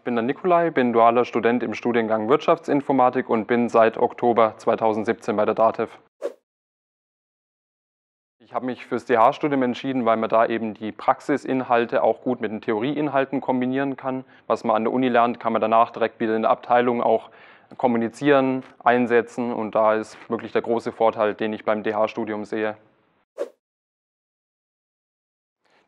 ich bin der Nikolai, bin dualer Student im Studiengang Wirtschaftsinformatik und bin seit Oktober 2017 bei der DATEV. Ich habe mich fürs DH-Studium entschieden, weil man da eben die Praxisinhalte auch gut mit den Theorieinhalten kombinieren kann. Was man an der Uni lernt, kann man danach direkt wieder in der Abteilung auch kommunizieren, einsetzen und da ist wirklich der große Vorteil, den ich beim DH-Studium sehe.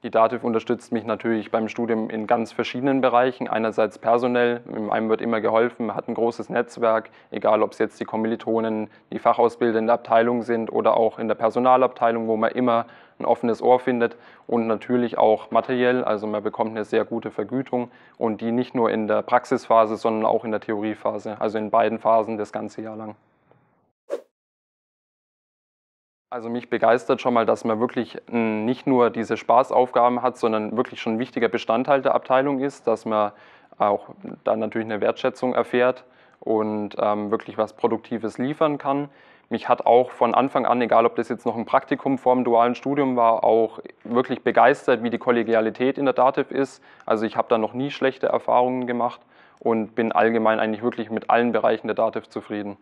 Die DATIV unterstützt mich natürlich beim Studium in ganz verschiedenen Bereichen. Einerseits personell, einem wird immer geholfen, man hat ein großes Netzwerk, egal ob es jetzt die Kommilitonen, die Fachausbilder in der Abteilung sind oder auch in der Personalabteilung, wo man immer ein offenes Ohr findet und natürlich auch materiell, also man bekommt eine sehr gute Vergütung und die nicht nur in der Praxisphase, sondern auch in der Theoriephase, also in beiden Phasen das ganze Jahr lang. Also mich begeistert schon mal, dass man wirklich hm, nicht nur diese Spaßaufgaben hat, sondern wirklich schon ein wichtiger Bestandteil der Abteilung ist, dass man auch dann natürlich eine Wertschätzung erfährt und ähm, wirklich was Produktives liefern kann. Mich hat auch von Anfang an, egal ob das jetzt noch ein Praktikum vor dem dualen Studium war, auch wirklich begeistert, wie die Kollegialität in der DATEV ist. Also ich habe da noch nie schlechte Erfahrungen gemacht und bin allgemein eigentlich wirklich mit allen Bereichen der DATEV zufrieden.